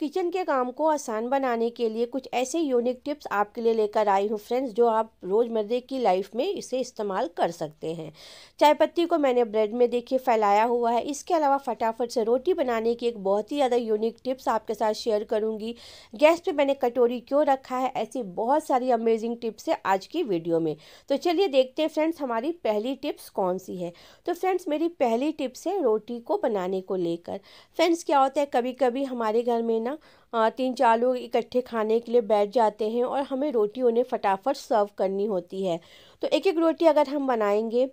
kitchen के काम को आसान बनाने के लिए कुछ ऐसे यूनिक टिप्स आपके लिए लेकर आई हूँ फ्रेंड्स जो आप रोज़मर्रे की लाइफ में इसे इस्तेमाल कर सकते हैं चाय पत्ती को मैंने ब्रेड में देखिए फैलाया हुआ है इसके अलावा फटाफट से रोटी बनाने की एक बहुत ही ज़्यादा यूनिक टिप्स आपके साथ शेयर करूँगी गैस पर मैंने कटोरी क्यों रखा है ऐसी बहुत सारी अमेजिंग टिप्स है आज की वीडियो में तो चलिए देखते हैं फ्रेंड्स हमारी पहली टिप्स कौन सी है तो फ्रेंड्स मेरी पहली टिप्स है रोटी को बनाने को लेकर फ्रेंड्स क्या होता है कभी कभी हमारे घर में ना ना तीन चार लोग इकट्ठे खाने के लिए बैठ जाते हैं और हमें रोटी उन्हें फटाफट सर्व करनी होती है तो एक एक रोटी अगर हम बनाएंगे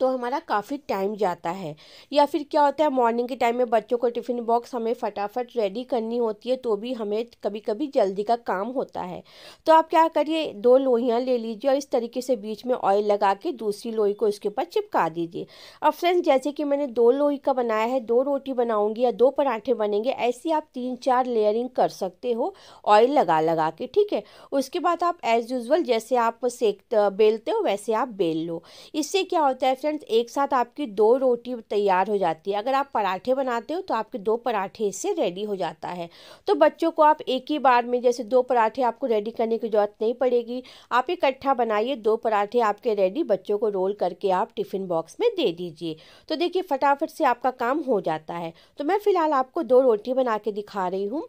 तो हमारा काफ़ी टाइम जाता है या फिर क्या होता है मॉर्निंग के टाइम में बच्चों को टिफ़िन बॉक्स हमें फटाफट रेडी करनी होती है तो भी हमें कभी कभी जल्दी का काम होता है तो आप क्या करिए दो लोहियाँ ले लीजिए और इस तरीके से बीच में ऑयल लगा के दूसरी लोई को इसके ऊपर चिपका दीजिए अब फ्रेंड्स जैसे कि मैंने दो लोई का बनाया है दो रोटी बनाऊँगी या दो पराठे बनेंगे ऐसी आप तीन चार लेयरिंग कर सकते हो ऑयल लगा लगा के ठीक है उसके बाद आप एज़ यूज़ल जैसे आप सेक बेलते हो वैसे आप बेल लो इससे क्या होता है है फ्रेंड्स एक साथ आपकी दो रोटी तैयार हो जाती है अगर आप पराठे बनाते हो तो आपके दो पराठे इससे रेडी हो जाता है तो बच्चों को आप एक ही बार में जैसे दो पराठे आपको रेडी करने की ज़रूरत नहीं पड़ेगी आप इकट्ठा बनाइए दो पराठे आपके रेडी बच्चों को रोल करके आप टिफ़िन बॉक्स में दे दीजिए तो देखिए फटाफट से आपका काम हो जाता है तो मैं फ़िलहाल आपको दो रोटी बना के दिखा रही हूँ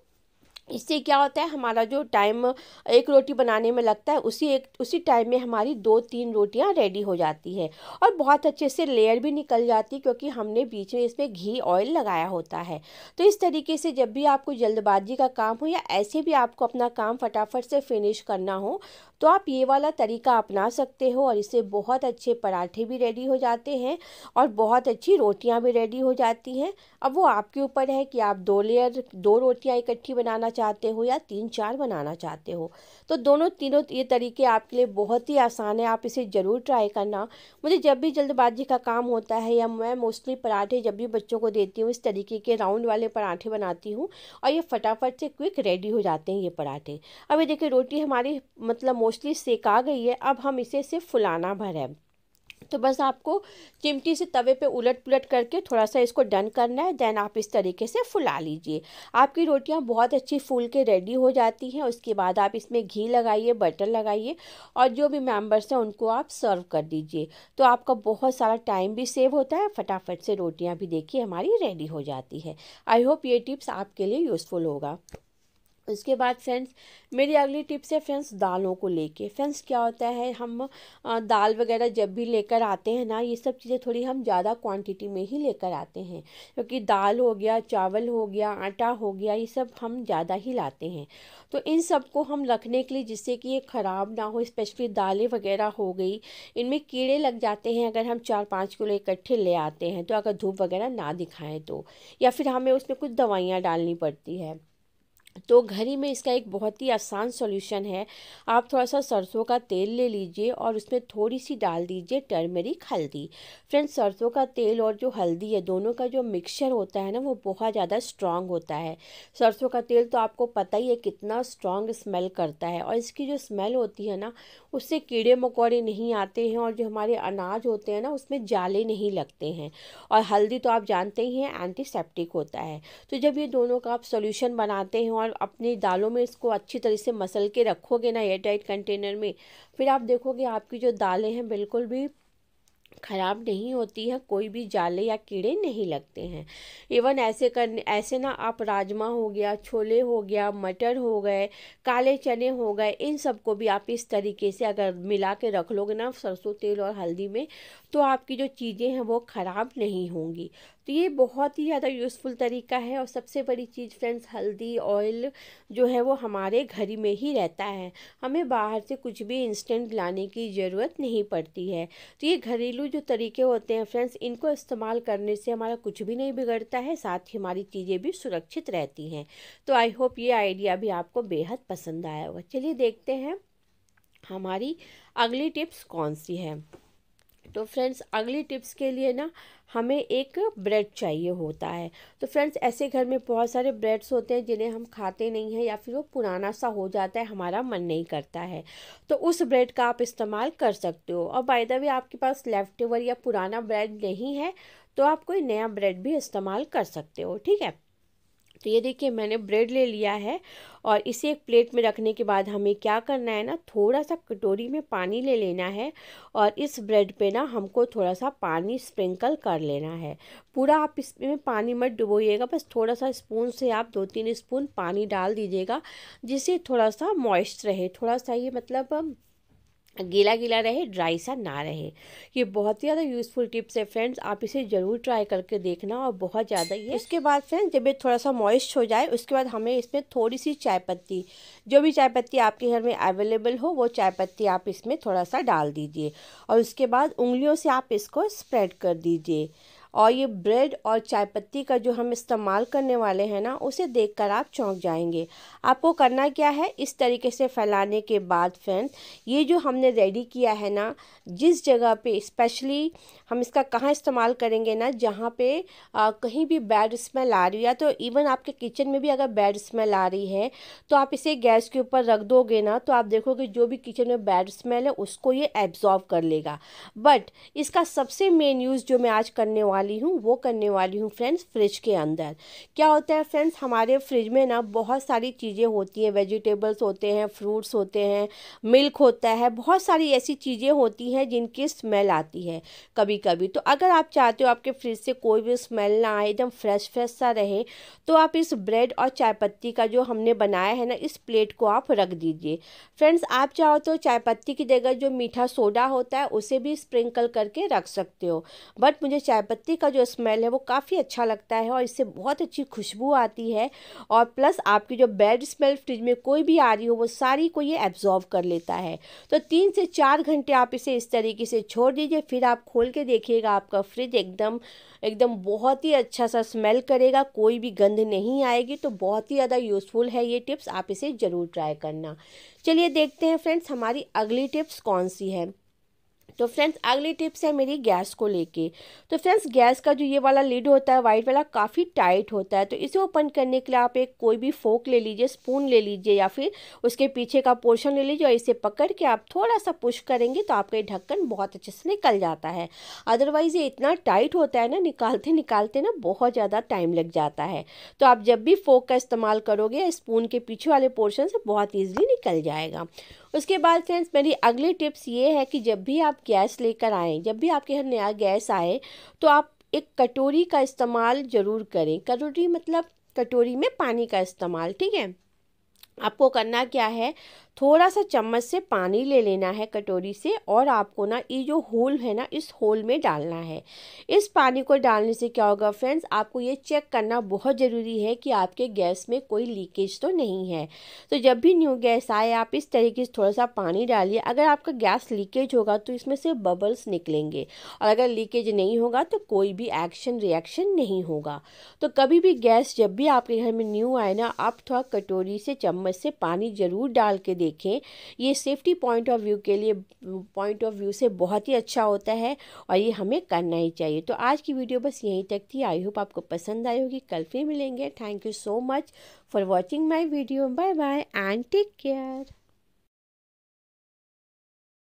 इससे क्या होता है हमारा जो टाइम एक रोटी बनाने में लगता है उसी एक उसी टाइम में हमारी दो तीन रोटियां रेडी हो जाती है और बहुत अच्छे से लेयर भी निकल जाती है क्योंकि हमने बीच में इसमें घी ऑयल लगाया होता है तो इस तरीके से जब भी आपको जल्दबाजी का काम हो या ऐसे भी आपको अपना काम फटाफट से फिनिश करना हो तो आप ये वाला तरीका अपना सकते हो और इससे बहुत अच्छे पराठे भी रेडी हो जाते हैं और बहुत अच्छी रोटियां भी रेडी हो जाती हैं अब वो आपके ऊपर है कि आप दो लेयर दो रोटियां इकट्ठी बनाना चाहते हो या तीन चार बनाना चाहते हो तो दोनों तीनों ये तरीके आपके लिए बहुत ही आसान है आप इसे ज़रूर ट्राई करना मुझे जब भी जल्दबाजी का काम होता है या मैं मोस्टली पराठे जब भी बच्चों को देती हूँ इस तरीके के राउंड वाले पराठे बनाती हूँ और ये फटाफट से क्विक रेडी हो जाते हैं ये पराठे अब ये देखिए रोटी हमारी मतलब मोस्टली सेक आ गई है अब हम इसे सिर्फ फुलाना भर है तो बस आपको चिमटी से तवे पे उलट पुलट करके थोड़ा सा इसको डन करना है देन आप इस तरीके से फुला लीजिए आपकी रोटियां बहुत अच्छी फूल के रेडी हो जाती हैं उसके बाद आप इसमें घी लगाइए बटर लगाइए और जो भी मेम्बर्स हैं उनको आप सर्व कर दीजिए तो आपका बहुत सारा टाइम भी सेव होता है फटाफट से रोटियाँ भी देखिए हमारी रेडी हो जाती है आई होप ये टिप्स आपके लिए यूज़फुल होगा उसके बाद फ्रेंड्स मेरी अगली टिप्स है फ्रेंड्स दालों को लेके फ्रेंड्स क्या होता है हम दाल वगैरह जब भी लेकर आते हैं ना ये सब चीज़ें थोड़ी हम ज़्यादा क्वांटिटी में ही लेकर आते हैं क्योंकि तो दाल हो गया चावल हो गया आटा हो गया ये सब हम ज़्यादा ही लाते हैं तो इन सब को हम रखने के लिए जिससे कि ये ख़राब ना हो स्पेशली दालें वगैरह हो गई इनमें कीड़े लग जाते हैं अगर हम चार पाँच किलो इकट्ठे ले आते हैं तो अगर धूप वगैरह ना दिखाएँ तो या फिर हमें उसमें कुछ दवाइयाँ डालनी पड़ती है तो घर ही में इसका एक बहुत ही आसान सॉल्यूशन है आप थोड़ा सा सरसों का तेल ले लीजिए और उसमें थोड़ी सी डाल दीजिए टर्मेरिक हल्दी फ्रेंड्स सरसों का तेल और जो हल्दी है दोनों का जो मिक्सचर होता है ना वो बहुत ज़्यादा स्ट्रांग होता है सरसों का तेल तो आपको पता ही है कितना स्ट्रांग स्मेल करता है और इसकी जो स्मेल होती है ना उससे कीड़े मकोड़े नहीं आते हैं और जो हमारे अनाज होते हैं ना उसमें जाले नहीं लगते हैं और हल्दी तो आप जानते ही हैं एंटीसेप्टिक होता है तो जब ये दोनों का आप सोल्यूशन बनाते हैं और अपनी दालों में इसको अच्छी तरह से मसल के रखोगे ना एयरटाइट कंटेनर में फिर आप देखोगे आपकी जो दालें हैं बिल्कुल भी ख़राब नहीं होती है कोई भी जाले या कीड़े नहीं लगते हैं इवन ऐसे करने ऐसे ना आप राजमा हो गया छोले हो गया मटर हो गए काले चने हो गए इन सब को भी आप इस तरीके से अगर मिला के रख लोगे ना सरसों तेल और हल्दी में तो आपकी जो चीज़ें हैं वो ख़राब नहीं होंगी तो ये बहुत ही ज़्यादा यूज़फुल तरीका है और सबसे बड़ी चीज़ फ्रेंड्स हल्दी ऑयल जो है वो हमारे घर में ही रहता है हमें बाहर से कुछ भी इंस्टेंट लाने की ज़रूरत नहीं पड़ती है तो ये घरेलू जो तरीके होते हैं फ्रेंड्स इनको इस्तेमाल करने से हमारा कुछ भी नहीं बिगड़ता है साथ ही हमारी चीज़ें भी सुरक्षित रहती हैं तो आई होप ये आइडिया भी आपको बेहद पसंद आया होगा चलिए देखते हैं हमारी अगली टिप्स कौन सी है तो फ्रेंड्स अगली टिप्स के लिए ना हमें एक ब्रेड चाहिए होता है तो फ्रेंड्स ऐसे घर में बहुत सारे ब्रेड्स होते हैं जिन्हें हम खाते नहीं हैं या फिर वो पुराना सा हो जाता है हमारा मन नहीं करता है तो उस ब्रेड का आप इस्तेमाल कर सकते हो और बाय द वे आपके पास लेफ्ट ओवर या पुराना ब्रेड नहीं है तो आप कोई नया ब्रेड भी इस्तेमाल कर सकते हो ठीक है तो ये देखिए मैंने ब्रेड ले लिया है और इसे एक प्लेट में रखने के बाद हमें क्या करना है ना थोड़ा सा कटोरी में पानी ले लेना है और इस ब्रेड पे ना हमको थोड़ा सा पानी स्प्रिंकल कर लेना है पूरा आप इसमें पानी मत डुबोइएगा बस थोड़ा सा स्पून से आप दो तीन स्पून पानी डाल दीजिएगा जिससे थोड़ा सा मॉइस्ट रहे थोड़ा सा ये मतलब गीला गीला रहे ड्राई सा ना रहे ये बहुत ही ज़्यादा यूज़फुल टिप्स है फ्रेंड्स आप इसे ज़रूर ट्राई करके देखना और बहुत ज़्यादा ये उसके बाद फ्रेंड्स जब ये थोड़ा सा मॉइस्ट हो जाए उसके बाद हमें इसमें थोड़ी सी चाय पत्ती जो भी चाय पत्ती आपके घर में अवेलेबल हो वो चाय पत्ती आप इसमें थोड़ा सा डाल दीजिए और उसके बाद उंगलियों से आप इसको स्प्रेड कर दीजिए और ये ब्रेड और चाय पत्ती का जो हम इस्तेमाल करने वाले हैं ना उसे देखकर आप चौंक जाएंगे आपको करना क्या है इस तरीके से फैलाने के बाद फ्रेंड ये जो हमने रेडी किया है ना जिस जगह पे स्पेशली हम इसका कहाँ इस्तेमाल करेंगे ना जहाँ पे आ, कहीं भी बैड स्मेल आ रही है तो इवन आपके किचन में भी अगर बैड स्मेल आ रही है तो आप इसे गैस के ऊपर रख दोगे ना तो आप देखोगे जो भी किचन में बैड स्मेल है उसको ये एब्जॉर्व कर लेगा बट इसका सबसे मेन यूज़ जो मैं आज करने वाला वाली हूँ वो करने वाली हूँ फ्रेंड्स फ्रिज के अंदर क्या होता है फ्रेंड्स हमारे फ्रिज में ना बहुत सारी चीज़ें होती हैं वेजिटेबल्स होते हैं फ्रूट्स होते हैं मिल्क होता है बहुत सारी ऐसी चीज़ें होती हैं जिनकी स्मेल आती है कभी कभी तो अगर आप चाहते हो आपके फ्रिज से कोई भी स्मेल ना आए एकदम फ्रेश फ्रेश सा रहे तो आप इस ब्रेड और चाय पत्ती का जो हमने बनाया है ना इस प्लेट को आप रख दीजिए फ्रेंड्स आप चाहो तो चाय पत्ती की जगह जो मीठा सोडा होता है उसे भी स्प्रिंकल करके रख सकते हो बट मुझे चाय पत्ती मछली का जो स्मेल है वो काफ़ी अच्छा लगता है और इससे बहुत अच्छी खुशबू आती है और प्लस आपकी जो बैड स्मेल फ्रिज में कोई भी आ रही हो वो सारी को ये एब्जॉर्व कर लेता है तो तीन से चार घंटे आप इसे इस तरीके से छोड़ दीजिए फिर आप खोल के देखिएगा आपका फ्रिज एकदम एकदम बहुत ही अच्छा सा स्मेल करेगा कोई भी गंध नहीं आएगी तो बहुत ही ज़्यादा यूज़फुल है ये टिप्स आप इसे ज़रूर ट्राई करना चलिए देखते हैं फ्रेंड्स हमारी अगली टिप्स कौन सी है तो फ्रेंड्स अगली टिप्स है मेरी गैस को लेके तो फ्रेंड्स गैस का जो ये वाला लिड होता है वाइट वाला काफ़ी टाइट होता है तो इसे ओपन करने के लिए आप एक कोई भी फोक ले लीजिए स्पून ले लीजिए या फिर उसके पीछे का पोर्शन ले लीजिए और इसे पकड़ के आप थोड़ा सा पुश करेंगे तो आपका ये ढक्कन बहुत अच्छे से निकल जाता है अदरवाइज़ ये इतना टाइट होता है ना निकालते निकालते ना बहुत ज़्यादा टाइम लग जाता है तो आप जब भी फोक का इस्तेमाल करोगे स्पून के पीछे वाले पोर्शन से बहुत ईजिली निकल जाएगा उसके बाद फ्रेंड्स मेरी अगली टिप्स ये है कि जब भी आप गैस लेकर आएँ जब भी आपके घर नया गैस आए तो आप एक कटोरी का इस्तेमाल ज़रूर करें कटोरी मतलब कटोरी में पानी का इस्तेमाल ठीक है आपको करना क्या है थोड़ा सा चम्मच से पानी ले लेना है कटोरी से और आपको ना ये जो होल है ना इस होल में डालना है इस पानी को डालने से क्या होगा फ्रेंड्स आपको ये चेक करना बहुत ज़रूरी है कि आपके गैस में कोई लीकेज तो नहीं है तो जब भी न्यू गैस आए आप इस तरीके से थोड़ा सा पानी डालिए अगर आपका गैस लीकेज होगा तो इसमें से बबल्स निकलेंगे और अगर लीकेज नहीं होगा तो कोई भी एक्शन रिएक्शन नहीं होगा तो कभी भी गैस जब भी आपके घर में न्यू आए ना आप थोड़ा कटोरी से चम्मच से पानी ज़रूर डाल के देखें ये सेफ्टी पॉइंट ऑफ व्यू के लिए पॉइंट ऑफ व्यू से बहुत ही अच्छा होता है और ये हमें करना ही चाहिए तो आज की वीडियो बस यहीं तक थी आई होप आपको पसंद आई होगी कल फिर मिलेंगे thank you so much for watching my video bye bye and take care